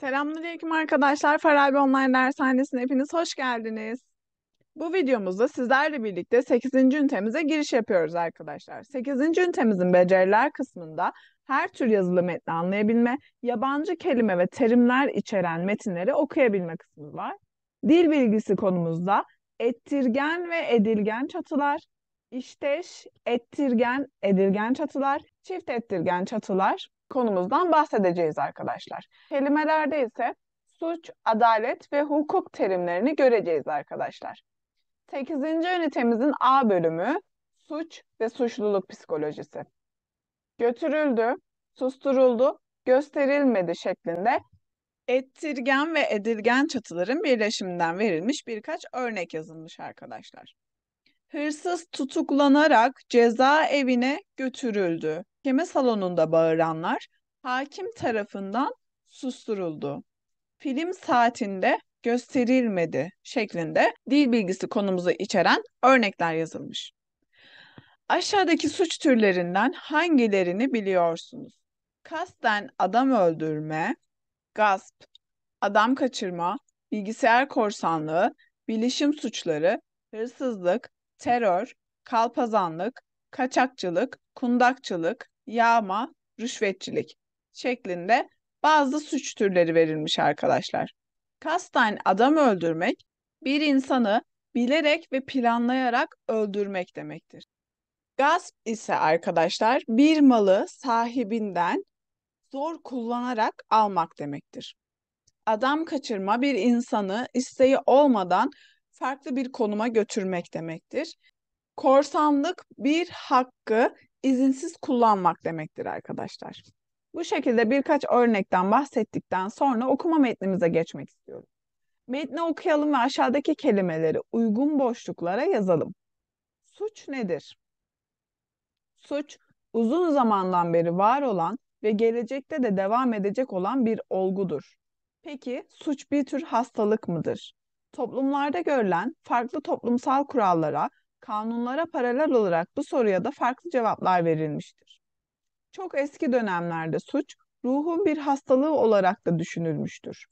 Selamünaleyküm arkadaşlar. Farabi Online Dershanesi'ne hepiniz hoş geldiniz. Bu videomuzda sizlerle birlikte 8. ünitemize giriş yapıyoruz arkadaşlar. 8. ünitemizin beceriler kısmında her tür yazılı metni anlayabilme, yabancı kelime ve terimler içeren metinleri okuyabilme kısmı var. Dil bilgisi konumuzda ettirgen ve edilgen çatılar, İşteş, ettirgen, edirgen çatılar, çift ettirgen çatılar konumuzdan bahsedeceğiz arkadaşlar. Kelimelerde ise suç, adalet ve hukuk terimlerini göreceğiz arkadaşlar. 8. ünitemizin A bölümü suç ve suçluluk psikolojisi. Götürüldü, susturuldu, gösterilmedi şeklinde ettirgen ve edilgen çatıların birleşiminden verilmiş birkaç örnek yazılmış arkadaşlar. Hırsız tutuklanarak cezaevine götürüldü. Keme salonunda bağıranlar hakim tarafından susturuldu. Film saatinde gösterilmedi şeklinde dil bilgisi konumuzu içeren örnekler yazılmış. Aşağıdaki suç türlerinden hangilerini biliyorsunuz? Kasten adam öldürme, gasp, adam kaçırma, bilgisayar korsanlığı, bilişim suçları, hırsızlık, terör, kalpazanlık, kaçakçılık, kundakçılık, yağma, rüşvetçilik şeklinde bazı suç türleri verilmiş arkadaşlar. Kasten adam öldürmek bir insanı bilerek ve planlayarak öldürmek demektir. Gasp ise arkadaşlar bir malı sahibinden zor kullanarak almak demektir. Adam kaçırma bir insanı isteği olmadan farklı bir konuma götürmek demektir. Korsanlık bir hakkı izinsiz kullanmak demektir arkadaşlar. Bu şekilde birkaç örnekten bahsettikten sonra okuma metnimize geçmek istiyorum. Metni okuyalım ve aşağıdaki kelimeleri uygun boşluklara yazalım. Suç nedir? Suç, uzun zamandan beri var olan ve gelecekte de devam edecek olan bir olgudur. Peki suç bir tür hastalık mıdır? Toplumlarda görülen farklı toplumsal kurallara, kanunlara paralel olarak bu soruya da farklı cevaplar verilmiştir. Çok eski dönemlerde suç, ruhun bir hastalığı olarak da düşünülmüştür.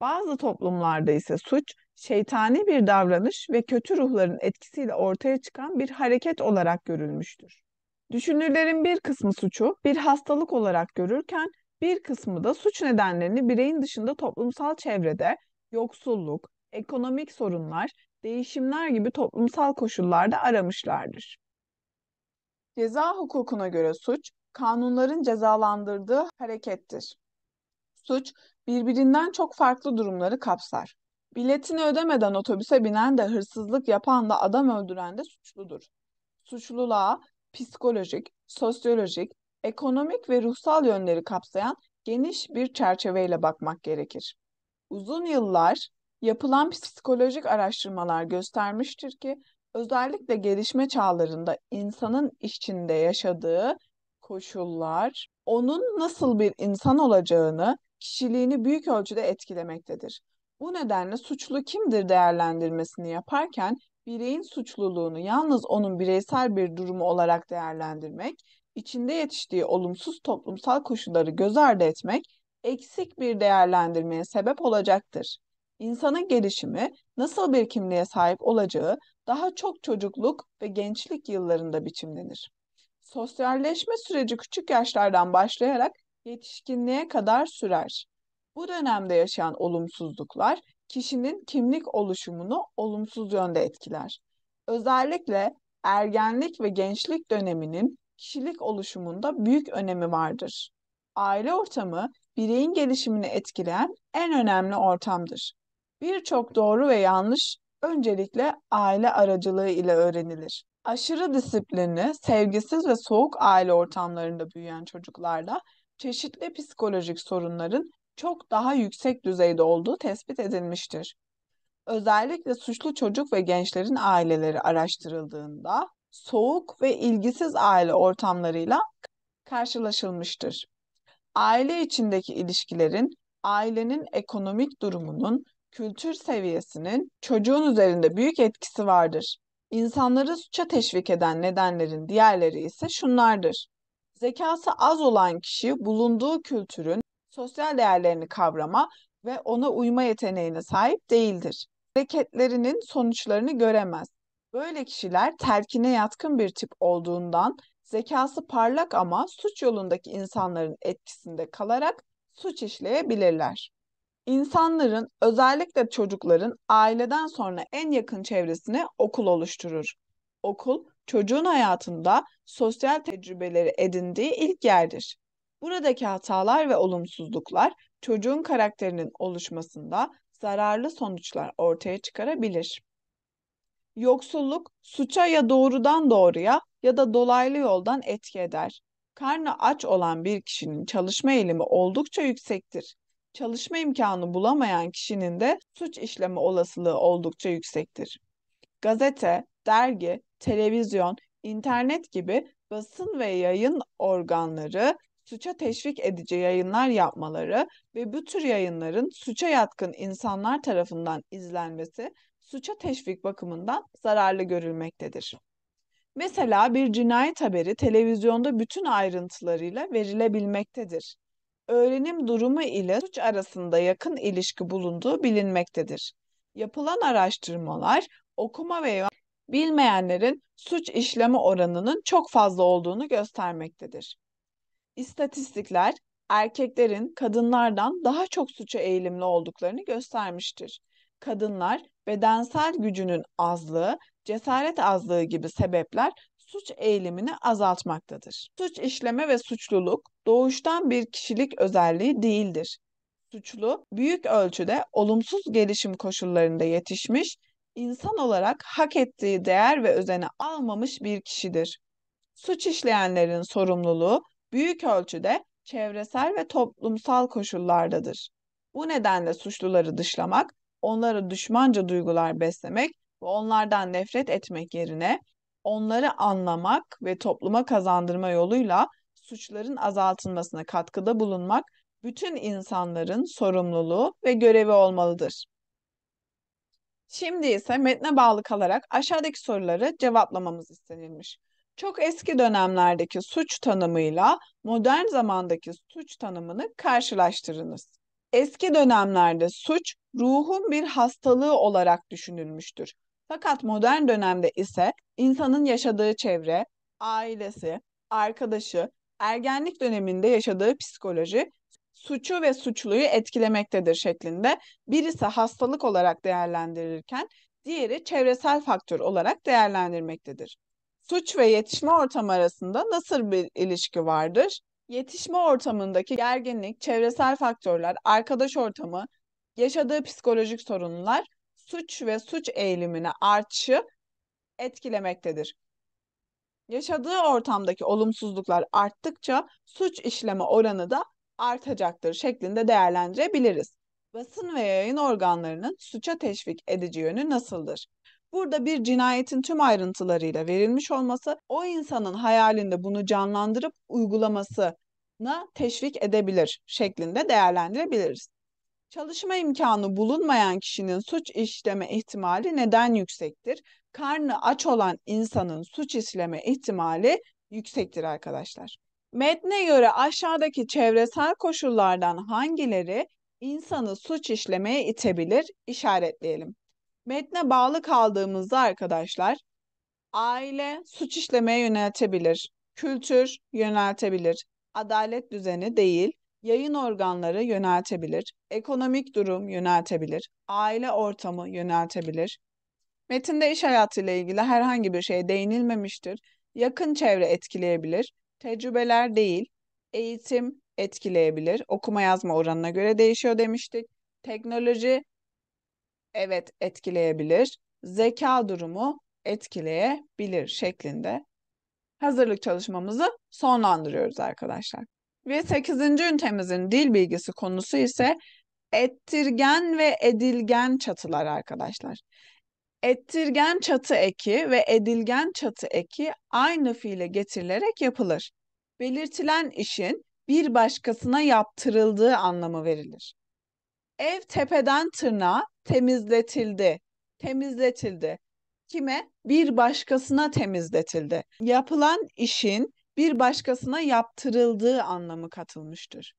Bazı toplumlarda ise suç, şeytani bir davranış ve kötü ruhların etkisiyle ortaya çıkan bir hareket olarak görülmüştür. Düşünürlerin bir kısmı suçu bir hastalık olarak görürken bir kısmı da suç nedenlerini bireyin dışında toplumsal çevrede yoksulluk, ekonomik sorunlar, değişimler gibi toplumsal koşullarda aramışlardır. Ceza hukukuna göre suç, kanunların cezalandırdığı harekettir. Suç, birbirinden çok farklı durumları kapsar. Biletini ödemeden otobüse binen de hırsızlık yapan da adam öldüren de suçludur. Suçluluğa psikolojik, sosyolojik, ekonomik ve ruhsal yönleri kapsayan geniş bir çerçeveyle bakmak gerekir. Uzun yıllar yapılan psikolojik araştırmalar göstermiştir ki özellikle gelişme çağlarında insanın içinde yaşadığı koşullar onun nasıl bir insan olacağını, kişiliğini büyük ölçüde etkilemektedir. Bu nedenle suçlu kimdir değerlendirmesini yaparken bireyin suçluluğunu yalnız onun bireysel bir durumu olarak değerlendirmek, içinde yetiştiği olumsuz toplumsal koşulları göz ardı etmek eksik bir değerlendirmeye sebep olacaktır insanın gelişimi nasıl bir kimliğe sahip olacağı daha çok çocukluk ve gençlik yıllarında biçimlenir. Sosyalleşme süreci küçük yaşlardan başlayarak yetişkinliğe kadar sürer. Bu dönemde yaşayan olumsuzluklar kişinin kimlik oluşumunu olumsuz yönde etkiler. Özellikle ergenlik ve gençlik döneminin kişilik oluşumunda büyük önemi vardır. Aile ortamı bireyin gelişimini etkileyen en önemli ortamdır. Birçok doğru ve yanlış öncelikle aile aracılığı ile öğrenilir. Aşırı disiplinli, sevgisiz ve soğuk aile ortamlarında büyüyen çocuklarda çeşitli psikolojik sorunların çok daha yüksek düzeyde olduğu tespit edilmiştir. Özellikle suçlu çocuk ve gençlerin aileleri araştırıldığında soğuk ve ilgisiz aile ortamlarıyla karşılaşılmıştır. Aile içindeki ilişkilerin, ailenin ekonomik durumunun, kültür seviyesinin çocuğun üzerinde büyük etkisi vardır. İnsanları suça teşvik eden nedenlerin diğerleri ise şunlardır. Zekası az olan kişi bulunduğu kültürün sosyal değerlerini kavrama ve ona uyma yeteneğine sahip değildir. Hareketlerinin sonuçlarını göremez. Böyle kişiler telkin’e yatkın bir tip olduğundan zekası parlak ama suç yolundaki insanların etkisinde kalarak suç işleyebilirler. İnsanların, özellikle çocukların aileden sonra en yakın çevresine okul oluşturur. Okul, çocuğun hayatında sosyal tecrübeleri edindiği ilk yerdir. Buradaki hatalar ve olumsuzluklar çocuğun karakterinin oluşmasında zararlı sonuçlar ortaya çıkarabilir. Yoksulluk suça ya doğrudan doğruya ya da dolaylı yoldan etki eder. Karnı aç olan bir kişinin çalışma eğilimi oldukça yüksektir çalışma imkanı bulamayan kişinin de suç işleme olasılığı oldukça yüksektir. Gazete, dergi, televizyon, internet gibi basın ve yayın organları suça teşvik edici yayınlar yapmaları ve bu tür yayınların suça yatkın insanlar tarafından izlenmesi suça teşvik bakımından zararlı görülmektedir. Mesela bir cinayet haberi televizyonda bütün ayrıntılarıyla verilebilmektedir öğrenim durumu ile suç arasında yakın ilişki bulunduğu bilinmektedir. Yapılan araştırmalar okuma ve bilmeyenlerin suç işleme oranının çok fazla olduğunu göstermektedir. İstatistikler erkeklerin kadınlardan daha çok suça eğilimli olduklarını göstermiştir. Kadınlar bedensel gücünün azlığı, cesaret azlığı gibi sebepler suç eğilimini azaltmaktadır. Suç işleme ve suçluluk doğuştan bir kişilik özelliği değildir. Suçlu büyük ölçüde olumsuz gelişim koşullarında yetişmiş, insan olarak hak ettiği değer ve özeni almamış bir kişidir. Suç işleyenlerin sorumluluğu büyük ölçüde çevresel ve toplumsal koşullardadır. Bu nedenle suçluları dışlamak, onlara düşmanca duygular beslemek ve onlardan nefret etmek yerine onları anlamak ve topluma kazandırma yoluyla suçların azaltılmasına katkıda bulunmak bütün insanların sorumluluğu ve görevi olmalıdır. Şimdi ise metne bağlı kalarak aşağıdaki soruları cevaplamamız istenilmiş. Çok eski dönemlerdeki suç tanımıyla modern zamandaki suç tanımını karşılaştırınız. Eski dönemlerde suç ruhun bir hastalığı olarak düşünülmüştür. Fakat modern dönemde ise insanın yaşadığı çevre, ailesi, arkadaşı, ergenlik döneminde yaşadığı psikoloji suçu ve suçluyu etkilemektedir şeklinde birisi hastalık olarak değerlendirirken, diğeri çevresel faktör olarak değerlendirmektedir. Suç ve yetişme ortamı arasında nasıl bir ilişki vardır? Yetişme ortamındaki gerginlik, çevresel faktörler, arkadaş ortamı, yaşadığı psikolojik sorunlar suç ve suç eğilimine artışı etkilemektedir. Yaşadığı ortamdaki olumsuzluklar arttıkça suç işleme oranı da artacaktır şeklinde değerlendirebiliriz. Basın ve yayın organlarının suça teşvik edici yönü nasıldır? Burada bir cinayetin tüm ayrıntılarıyla verilmiş olması o insanın hayalinde bunu canlandırıp uygulamasına teşvik edebilir şeklinde değerlendirebiliriz. Çalışma imkanı bulunmayan kişinin suç işleme ihtimali neden yüksektir? Karnı aç olan insanın suç işleme ihtimali yüksektir arkadaşlar. Metne göre aşağıdaki çevresel koşullardan hangileri insanı suç işlemeye itebilir İşaretleyelim. Metne bağlı kaldığımızda arkadaşlar aile suç işlemeye yöneltebilir, kültür yöneltebilir, adalet düzeni değil, yayın organları yöneltebilir, ekonomik durum yöneltebilir, aile ortamı yöneltebilir. Metinde iş hayatıyla ilgili herhangi bir şeye değinilmemiştir. Yakın çevre etkileyebilir, tecrübeler değil, eğitim etkileyebilir. Okuma yazma oranına göre değişiyor demiştik. Teknoloji evet etkileyebilir. Zeka durumu etkileyebilir şeklinde hazırlık çalışmamızı sonlandırıyoruz arkadaşlar. Ve 8. ünitemizin dil bilgisi konusu ise ettirgen ve edilgen çatılar arkadaşlar. Ettirgen çatı eki ve edilgen çatı eki aynı fiile getirilerek yapılır. Belirtilen işin bir başkasına yaptırıldığı anlamı verilir. Ev tepeden tırnağa temizletildi. Temizletildi. Kime? Bir başkasına temizletildi. Yapılan işin bir başkasına yaptırıldığı anlamı katılmıştır.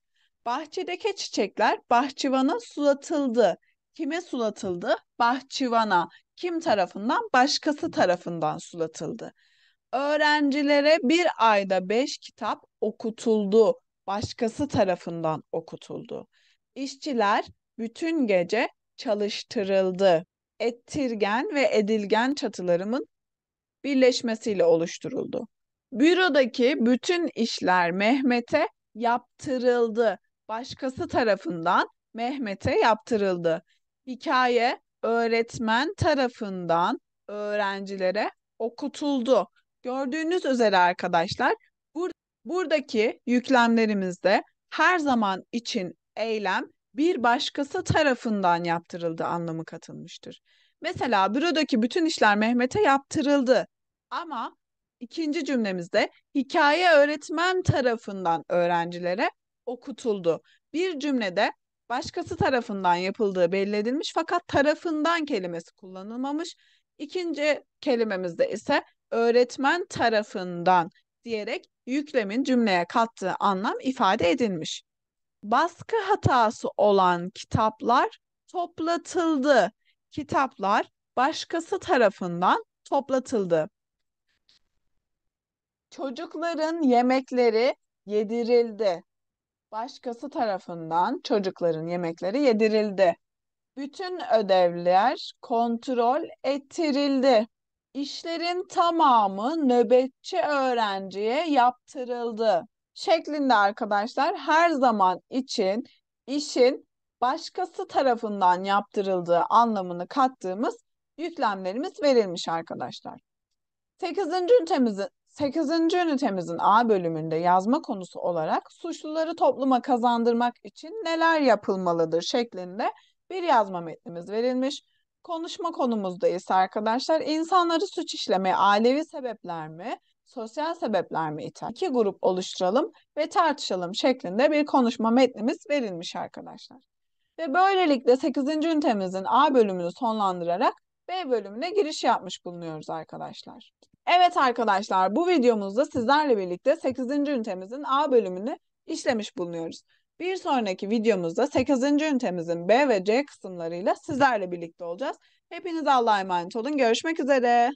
Bahçedeki çiçekler bahçıvana sulatıldı. Kime sulatıldı? Bahçıvana. Kim tarafından? Başkası tarafından sulatıldı. Öğrencilere bir ayda beş kitap okutuldu. Başkası tarafından okutuldu. İşçiler bütün gece çalıştırıldı. Ettirgen ve edilgen çatılarımın birleşmesiyle oluşturuldu. Bürodaki bütün işler Mehmet'e yaptırıldı. Başkası tarafından Mehmet'e yaptırıldı. Hikaye öğretmen tarafından öğrencilere okutuldu. Gördüğünüz üzere arkadaşlar bur buradaki yüklemlerimizde her zaman için eylem bir başkası tarafından yaptırıldı anlamı katılmıştır. Mesela bürodaki bütün işler Mehmet'e yaptırıldı ama ikinci cümlemizde hikaye öğretmen tarafından öğrencilere okutuldu. Bir cümlede başkası tarafından yapıldığı belli edilmiş fakat tarafından kelimesi kullanılmamış. İkinci kelimemizde ise öğretmen tarafından diyerek yüklemin cümleye kattığı anlam ifade edilmiş. Baskı hatası olan kitaplar toplatıldı. Kitaplar başkası tarafından toplatıldı. Çocukların yemekleri yedirildi. Başkası tarafından çocukların yemekleri yedirildi. Bütün ödevler kontrol ettirildi. İşlerin tamamı nöbetçi öğrenciye yaptırıldı. Şeklinde arkadaşlar her zaman için işin başkası tarafından yaptırıldığı anlamını kattığımız yüklemlerimiz verilmiş arkadaşlar. 8. ünitemizin 8. ünitemizin A bölümünde yazma konusu olarak suçluları topluma kazandırmak için neler yapılmalıdır şeklinde bir yazma metnimiz verilmiş. Konuşma konumuzda ise arkadaşlar insanları suç işlemeye alevi sebepler mi, sosyal sebepler mi iter? İki grup oluşturalım ve tartışalım şeklinde bir konuşma metnimiz verilmiş arkadaşlar. Ve böylelikle 8. ünitemizin A bölümünü sonlandırarak B bölümüne giriş yapmış bulunuyoruz arkadaşlar. Evet arkadaşlar bu videomuzda sizlerle birlikte 8. ünitemizin A bölümünü işlemiş bulunuyoruz. Bir sonraki videomuzda 8. ünitemizin B ve C kısımlarıyla sizlerle birlikte olacağız. Hepiniz Allah'a emanet olun. Görüşmek üzere.